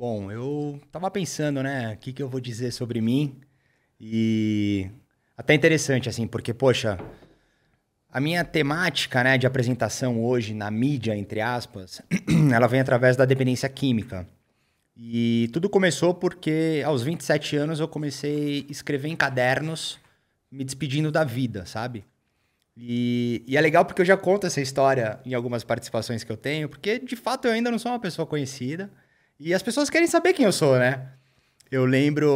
Bom, eu tava pensando, né, o que, que eu vou dizer sobre mim. E até interessante, assim, porque, poxa, a minha temática né, de apresentação hoje na mídia, entre aspas, ela vem através da dependência química. E tudo começou porque aos 27 anos eu comecei a escrever em cadernos, me despedindo da vida, sabe? E, e, é legal porque eu já conto essa história em algumas participações que eu tenho, porque de fato eu ainda não sou uma pessoa conhecida. E as pessoas querem saber quem eu sou, né? Eu lembro.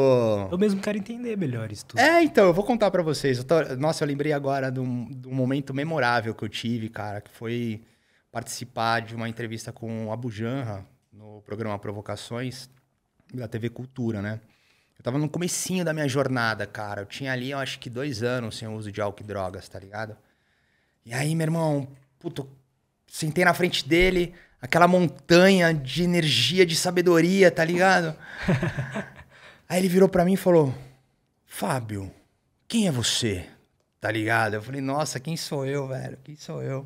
Eu mesmo quero entender melhor isso tudo. É, então, eu vou contar para vocês. Eu tô... Nossa, eu lembrei agora de um, de um momento memorável que eu tive, cara, que foi participar de uma entrevista com o Abu Janra no programa Provocações da TV Cultura, né? Eu tava no comecinho da minha jornada, cara. Eu tinha ali, eu acho que dois anos sem uso de álcool e drogas, tá ligado? E aí, meu irmão, puto, sentei na frente dele aquela montanha de energia, de sabedoria, tá ligado? Aí ele virou para mim e falou: Fábio, quem é você? Tá ligado? Eu falei: Nossa, quem sou eu, velho? Quem sou eu?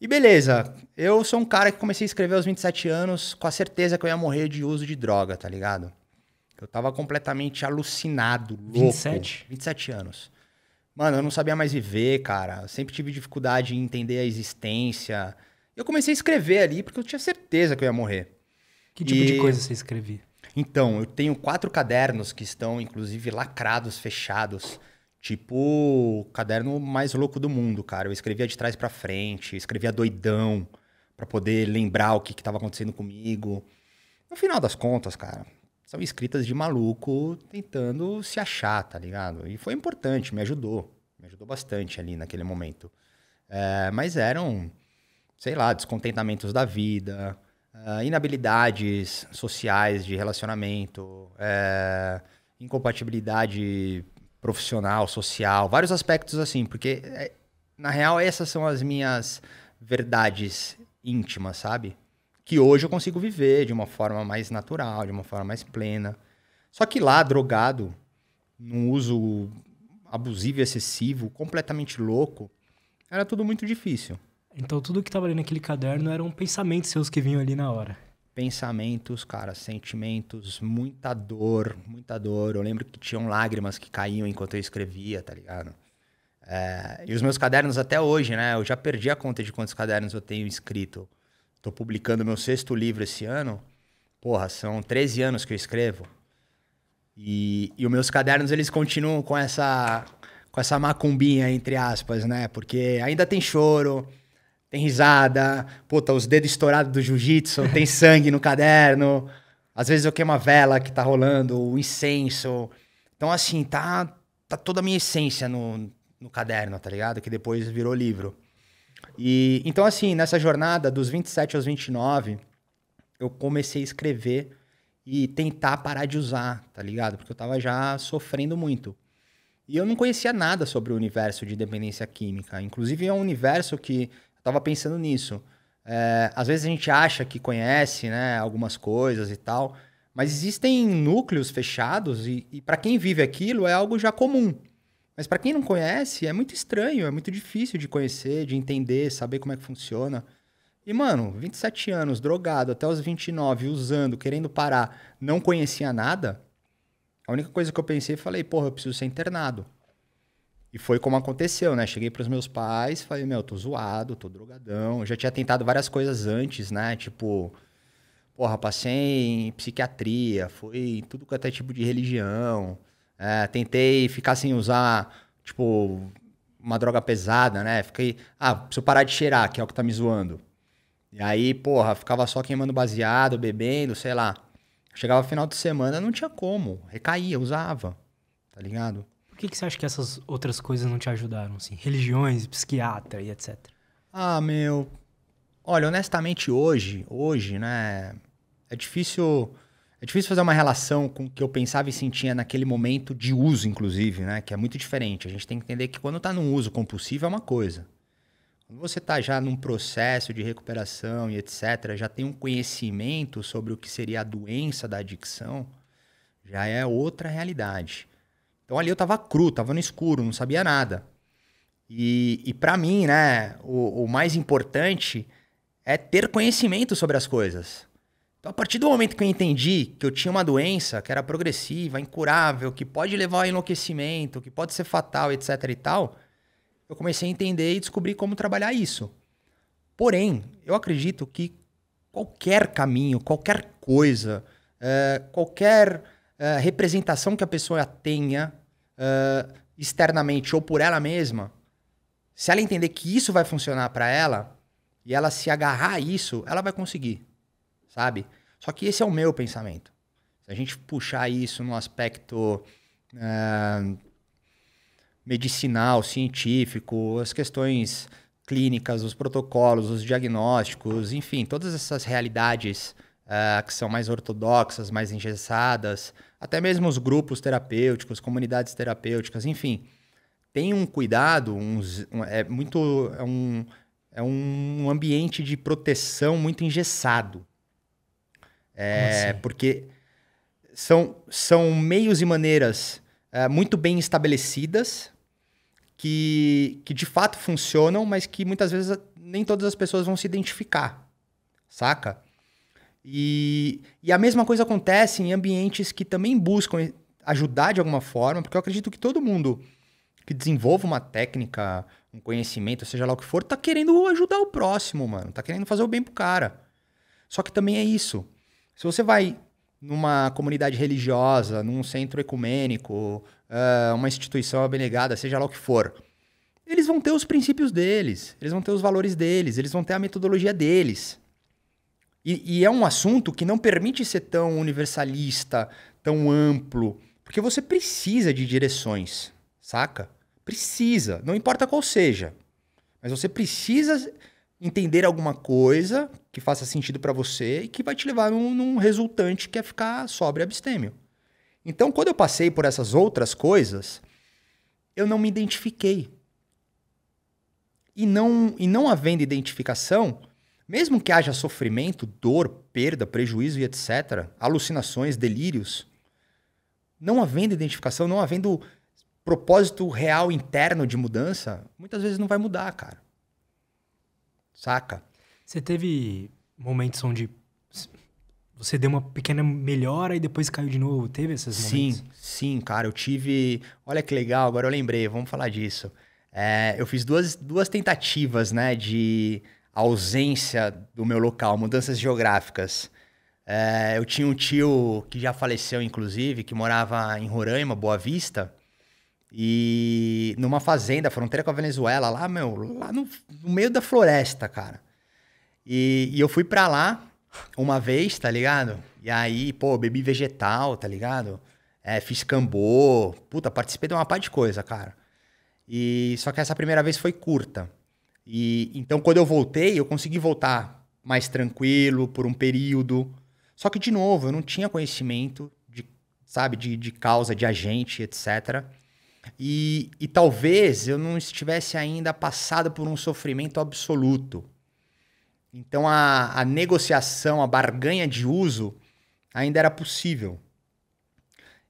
E beleza, eu sou um cara que comecei a escrever aos 27 anos com a certeza que eu ia morrer de uso de droga, tá ligado? Eu tava completamente alucinado, louco. 27? 27 anos. Mano, eu não sabia mais viver, cara. Eu sempre tive dificuldade em entender a existência. Eu comecei a escrever ali porque eu tinha certeza que eu ia morrer. Que tipo e... de coisa você escrevia? Então, eu tenho quatro cadernos que estão, inclusive, lacrados, fechados. Tipo, o caderno mais louco do mundo, cara. Eu escrevia de trás para frente, escrevia doidão para poder lembrar o que estava acontecendo comigo. No final das contas, cara, são escritas de maluco tentando se achar, tá ligado? E foi importante, me ajudou. Me ajudou bastante ali naquele momento. É, mas eram sei lá, descontentamentos da vida, ah, inabilidades sociais de relacionamento, é, incompatibilidade profissional, social, vários aspectos assim, porque eh, na real essas são as minhas verdades íntimas, sabe? Que hoje eu consigo viver de uma forma mais natural, de uma forma mais plena. Só que lá, drogado, num uso abusivo e excessivo, completamente louco, era tudo muito difícil. Então tudo que estava ali naquele caderno eram pensamentos seus que vinham ali na hora. Pensamentos, cara, sentimentos, muita dor, muita dor. Eu lembro que tinham lágrimas que caíam enquanto eu escrevia, tá ligado? É, e os meus cadernos até hoje, né? Eu já perdi a conta de quantos cadernos eu tenho escrito. Tô publicando meu sexto livro esse ano. Porra, são 13 anos que eu escrevo. E, e os meus cadernos, eles continuam com essa, com essa macumbinha, entre aspas, né? Porque ainda tem choro, tem risada, puta, tá os dedos estourados do jiu-jitsu, tem sangue no caderno. Às vezes eu queimo a vela que tá rolando, o incenso. Então, assim, tá, tá toda a minha essência no, no caderno, tá ligado? Que depois virou livro. E então, assim, nessa jornada, dos 27 aos 29, eu comecei a escrever e tentar parar de usar, tá ligado? Porque eu tava já sofrendo muito. E eu não conhecia nada sobre o universo de dependência química. Inclusive, é um universo que Tava pensando nisso. É, às vezes a gente acha que conhece, né, algumas coisas e tal, mas existem núcleos fechados e, e para quem vive aquilo é algo já comum. Mas para quem não conhece, é muito estranho, é muito difícil de conhecer, de entender, saber como é que funciona. E, mano, 27 anos, drogado, até os 29, usando, querendo parar, não conhecia nada. A única coisa que eu pensei, falei, porra, eu preciso ser internado. E foi como aconteceu, né? Cheguei pros meus pais, falei, meu, tô zoado, tô drogadão. Eu já tinha tentado várias coisas antes, né? Tipo, porra, passei em psiquiatria, foi tudo quanto é tipo de religião. É, tentei ficar sem usar, tipo, uma droga pesada, né? Fiquei, ah, preciso parar de cheirar, que é o que tá me zoando. E aí, porra, ficava só queimando baseado, bebendo, sei lá. Chegava final de semana, não tinha como. Recaía, usava, tá ligado? que, que você acha que essas outras coisas não te ajudaram? Assim? Religiões, psiquiatra e etc. Ah, meu. Olha, honestamente, hoje, hoje, né? É difícil. É difícil fazer uma relação com o que eu pensava e sentia naquele momento de uso, inclusive, né? Que é muito diferente. A gente tem que entender que quando está num uso compulsivo é uma coisa. Quando você está já num processo de recuperação e etc., já tem um conhecimento sobre o que seria a doença da adicção, já é outra realidade. Então ali eu tava cru, tava no escuro, não sabia nada. E, e para mim, né, o, o mais importante é ter conhecimento sobre as coisas. Então, a partir do momento que eu entendi que eu tinha uma doença que era progressiva, incurável, que pode levar ao enlouquecimento, que pode ser fatal, etc e tal, eu comecei a entender e descobrir como trabalhar isso. Porém, eu acredito que qualquer caminho, qualquer coisa, é, qualquer eh, representação que a pessoa tenha uh, externamente ou por ela mesma, se ela entender que isso vai funcionar para ela e ela se agarrar a isso, ela vai conseguir, sabe? Só que esse é o meu pensamento. Se a gente puxar isso no aspecto uh, medicinal, científico, as questões clínicas, os protocolos, os diagnósticos, enfim, todas essas realidades uh, que são mais ortodoxas, mais engessadas, até mesmo os grupos terapêuticos, comunidades terapêuticas, enfim, tem um cuidado, uns, um, é muito é um, é um ambiente de proteção muito engessado, é, assim? porque são são meios e maneiras é, muito bem estabelecidas que, que de fato funcionam, mas que muitas vezes nem todas as pessoas vão se identificar, saca? E, e a mesma coisa acontece em ambientes que também buscam ajudar de alguma forma, porque eu acredito que todo mundo que desenvolve uma técnica, um conhecimento, seja lá o que for, tá querendo ajudar o próximo, mano. Tá querendo fazer o bem pro cara. Só que também é isso. Se você vai numa comunidade religiosa, num centro ecumênico, ah, uma instituição abnegada, seja lá o que for, eles vão ter os princípios deles, eles vão ter os valores deles, eles vão ter a metodologia deles. E, e, é um assunto que não permite ser tão universalista, tão amplo, porque você precisa de direções, saca? Precisa, não importa qual seja. Mas você precisa entender alguma coisa que faça sentido para você e que vai te levar num, num resultante que é ficar sobre abstêmio. Então, quando eu passei por essas outras coisas, eu não me identifiquei. E não, e não havendo identificação, mesmo que haja sofrimento, dor, perda, prejuízo e etc., alucinações, delírios, não havendo identificação, não havendo propósito real interno de mudança, muitas vezes não vai mudar, cara. Saca? Você teve momentos onde você deu uma pequena melhora e depois caiu de novo? Teve esses momentos? Sim, sim, cara. Eu tive. Olha que legal, agora eu lembrei, vamos falar disso. É, eu fiz duas, duas tentativas, né, de a ausência do meu local, mudanças geográficas. É, eu tinha um tio que já faleceu, inclusive, que morava em Roraima, Boa Vista, e numa fazenda, fronteira com a Venezuela, lá, meu, lá no, no meio da floresta, cara. E, e eu fui pra lá uma vez, tá ligado? E aí, pô, bebi vegetal, tá ligado? É, fiz cambô, puta, participei de uma par de coisa, cara. E só que essa primeira vez foi curta. E então quando eu voltei, eu consegui voltar mais tranquilo por um período. Só que de novo, eu não tinha conhecimento de, sabe, de, de causa, de agente, etc. E, e talvez eu não estivesse ainda passado por um sofrimento absoluto. Então a, a negociação, a barganha de uso ainda era possível.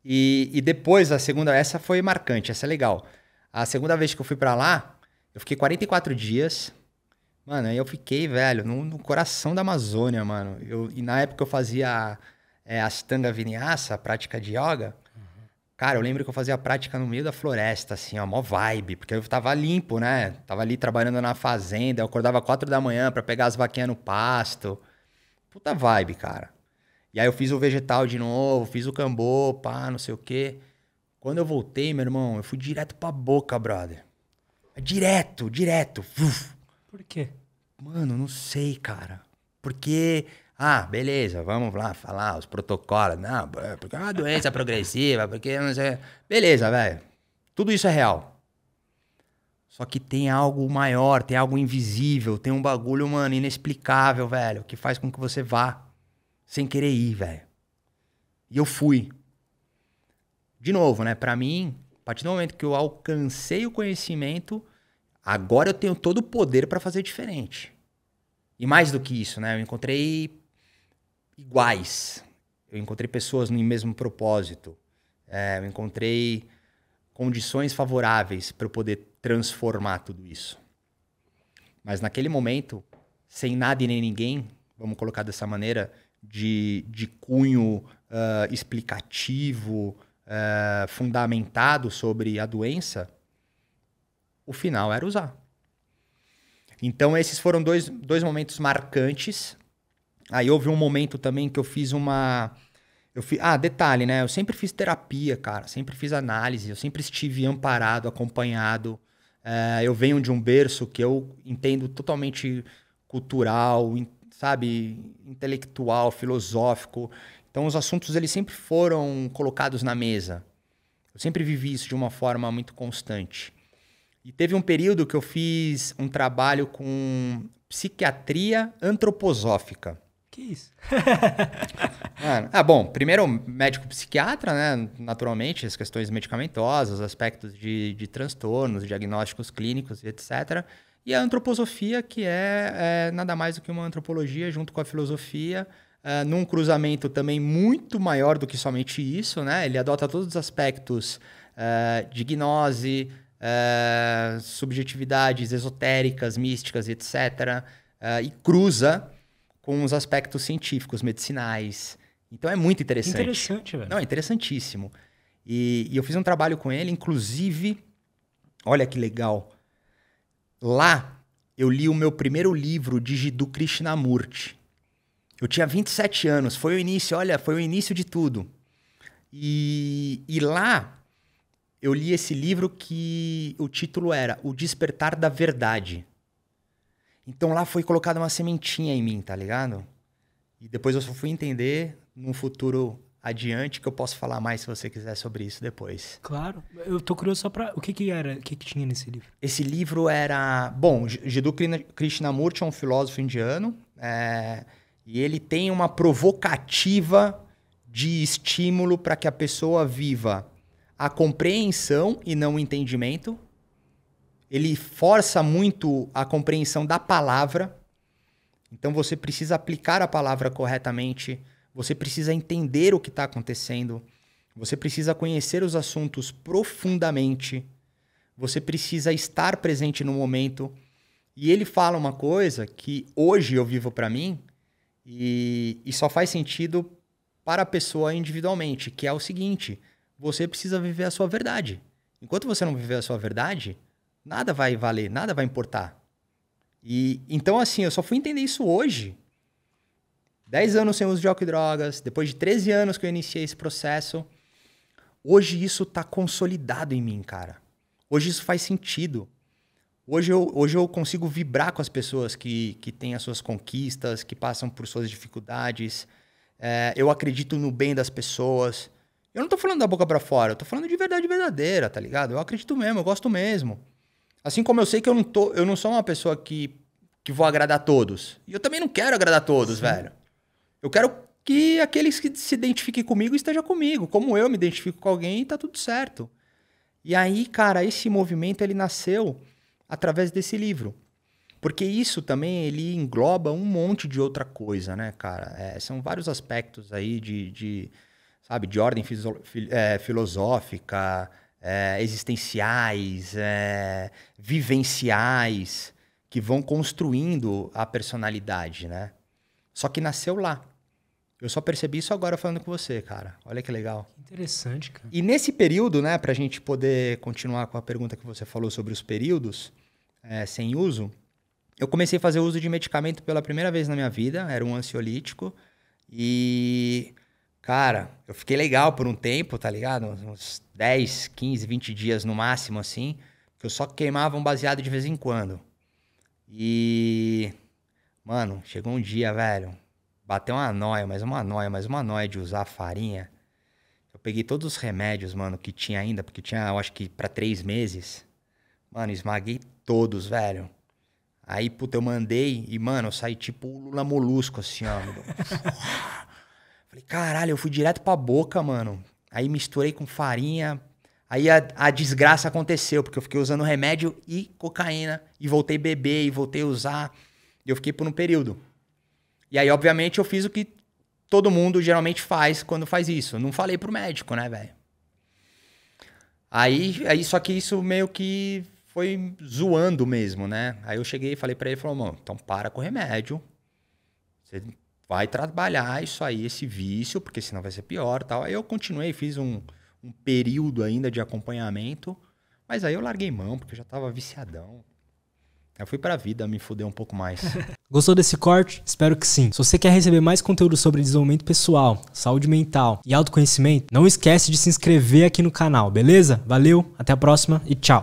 E, e depois a segunda, essa foi marcante, essa é legal. A segunda vez que eu fui para lá, eu fiquei 44 dias. Mano, aí eu fiquei, velho, no, no coração da Amazônia, mano. Eu, e na época eu fazia é, Astanga Vinyasa, a prática de yoga. Uhum. Cara, eu lembro que eu fazia a prática no meio da floresta, assim, ó, mó vibe. Porque eu tava limpo, né? Tava ali trabalhando na fazenda. Eu acordava 4 da manhã para pegar as vaquinhas no pasto. Puta vibe, cara. E aí eu fiz o vegetal de novo, fiz o cambô, pá, não sei o quê. Quando eu voltei, meu irmão, eu fui direto pra boca, brother. Direto, direto. Uf. Por quê? Mano, não sei, cara. Porque ah, beleza, vamos lá falar os protocolos. Não, porque é uma doença progressiva, porque não sei. Beleza, velho. Tudo isso é real. Só que tem algo maior, tem algo invisível, tem um bagulho, mano, inexplicável, velho, que faz com que você vá sem querer ir, velho. E eu fui. De novo, né? Para mim, a partir do momento que eu alcancei o conhecimento, agora eu tenho todo o poder para fazer diferente. E mais do que isso, né? Eu encontrei iguais. Eu encontrei pessoas no mesmo propósito. É, eu encontrei condições favoráveis para eu poder transformar tudo isso. Mas naquele momento, sem nada e nem ninguém, vamos colocar dessa maneira, de, de cunho uh, explicativo, uh, fundamentado sobre a doença, o final era usar. Então, esses foram dois, dois momentos marcantes. Aí houve um momento também que eu fiz uma. Eu fi, ah, detalhe, né? Eu sempre fiz terapia, cara. Sempre fiz análise. Eu sempre estive amparado, acompanhado. Uh, eu venho de um berço que eu entendo totalmente cultural, sabe? Intelectual, filosófico. Então os assuntos eles sempre foram colocados na mesa. Eu sempre vivi isso de uma forma muito constante. E teve um período que eu fiz um trabalho com psiquiatria antroposófica. Que isso? ah, bom, primeiro médico psiquiatra, né? Naturalmente, as questões medicamentosas, aspectos de, de transtornos, diagnósticos clínicos, etc. E a antroposofia, que é, é nada mais do que uma antropologia junto com a filosofia, ah, num cruzamento também muito maior do que somente isso, né? Ele adota todos os aspectos uh, de gnose, uh, subjetividades esotéricas, místicas, etc. e cruza com os aspectos científicos, medicinais. Então é muito interessante. Interessante, velho. Não, é interessantíssimo. E, e eu fiz um trabalho com ele, inclusive, olha que legal. Lá eu li o meu primeiro livro de Jiddu Krishnamurti, eu tinha 27 anos, foi o início, olha, foi o início de tudo. E, e lá eu li esse livro que o título era O Despertar da Verdade. Então lá foi colocada uma sementinha em mim, tá ligado? E depois eu só fui entender num futuro adiante que eu posso falar mais se você quiser sobre isso depois. Claro. Eu tô curioso só para o que que era, o que que tinha nesse livro? Esse livro era, bom, Jiddu Krishnamurti é um filósofo indiano, é... E ele tem uma provocativa de estímulo para que a pessoa viva a compreensão e não o entendimento. Ele força muito a compreensão da palavra. Então você precisa aplicar a palavra corretamente, você precisa entender o que está acontecendo, você precisa conhecer os assuntos profundamente, você precisa estar presente no momento. E ele fala uma coisa que hoje eu vivo para mim, e, e só faz sentido para a pessoa individualmente, que é o seguinte: você precisa viver a sua verdade. Enquanto você não viver a sua verdade, nada vai valer, nada vai importar. E então assim, eu só fui entender isso hoje. 10 anos sem uso de álcool e drogas, depois de 13 anos que eu iniciei esse processo, hoje isso está consolidado em mim, cara. Hoje isso faz sentido. Hoje eu, hoje eu consigo vibrar com as pessoas que, que têm as suas conquistas, que passam por suas dificuldades. É, eu acredito no bem das pessoas. Eu não tô falando da boca para fora, eu tô falando de verdade verdadeira, tá ligado? Eu acredito mesmo, eu gosto mesmo. Assim como eu sei que eu não, tô, eu não sou uma pessoa que, que vou agradar todos. E eu também não quero agradar todos, Sim. velho. Eu quero que aqueles que se identifiquem comigo estejam comigo, como eu me identifico com alguém tá tudo certo. E aí, cara, esse movimento ele nasceu através desse livro. Porque isso também ele engloba um monte de outra coisa, né, cara? É, são vários aspectos aí de, de sabe, de ordem fiso, é, filosófica, é, existenciais, é, vivenciais, que vão construindo a personalidade, né? Só que nasceu lá. Eu só percebi isso agora falando com você, cara. Olha que legal. Que interessante, cara. E nesse período, né, para a gente poder continuar com a pergunta que você falou sobre os períodos é, sem uso, eu comecei a fazer uso de medicamento pela primeira vez na minha vida. Era um ansiolítico. E, cara, eu fiquei legal por um tempo, tá ligado? Uns 10, 15, 20 dias no máximo, assim. Que eu só queimava um baseado de vez em quando. E. Mano, chegou um dia, velho. Bateu uma noia, mais uma noia, mais uma noia de usar farinha. Eu peguei todos os remédios, mano, que tinha ainda, porque tinha, eu acho que para três meses. Mano, esmaguei todos, velho. Aí, puta, eu mandei e, mano, eu saí tipo Lula Molusco, assim, ó. Falei, caralho, eu fui direto pra boca, mano. Aí misturei com farinha. Aí a, a, desgraça aconteceu, porque eu fiquei usando remédio e cocaína. E voltei a beber, e voltei a usar. E eu fiquei por um período. E aí, obviamente, eu fiz o que todo mundo geralmente faz quando faz isso. Não falei pro médico, né, velho? Aí, aí, só que isso meio que foi zoando mesmo, né? Aí eu cheguei e falei para ele, falou, mano, então para com o remédio. Você vai trabalhar isso aí, esse vício, porque senão vai ser pior tal. Aí eu continuei, fiz um, um período ainda de acompanhamento, mas aí eu larguei mão, porque eu já tava viciadão. Eu fui pra vida me fuder um pouco mais. Gostou desse corte? Espero que sim. Se você quer receber mais conteúdo sobre desenvolvimento pessoal, saúde mental e autoconhecimento, não esquece de se inscrever aqui no canal, beleza? Valeu, até a próxima e tchau!